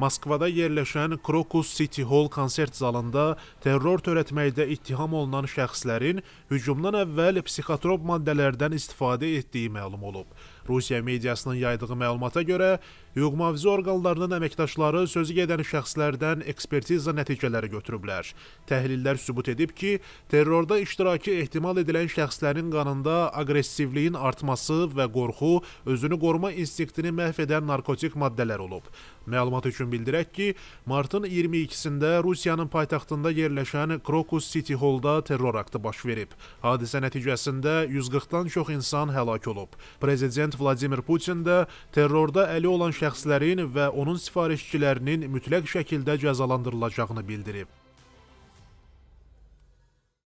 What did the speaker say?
Moskvada yerləşən Krokus City Hall konsert zalında terror törətməkdə ittiham olunan şəxslərin hücumdan əvvəl psixotrop maddələrdən istifadə etdiyi məlum olub. Rusiya mediasının yaydığı məlumata görə, hüquq mühafizə orqanlarının əməkdaşları sözü gedən şəxslərdən ekspertiza nəticələri götürüblər. Təhlillər sübut edib ki, terrorda iştirakı ehtimal edilən şəxslərin qanında aqressivliyin artması və qorxu özünü qoruma instinktini məhv edən narkotik maddələr olub. Məlumat üçün xəbərdən bildirək ki, martın 22-sində Rusiyanın paytaxtında yerləşən Krokus City Hall-da terror aktı baş verib. Hadisə nəticəsində 140-dan çox insan həlak olub. Prezident Vladimir Putin də terrorda əli olan şəxslərin və onun sifarişçilərinin mütləq şəkildə cəzalandırılacağını bildirib.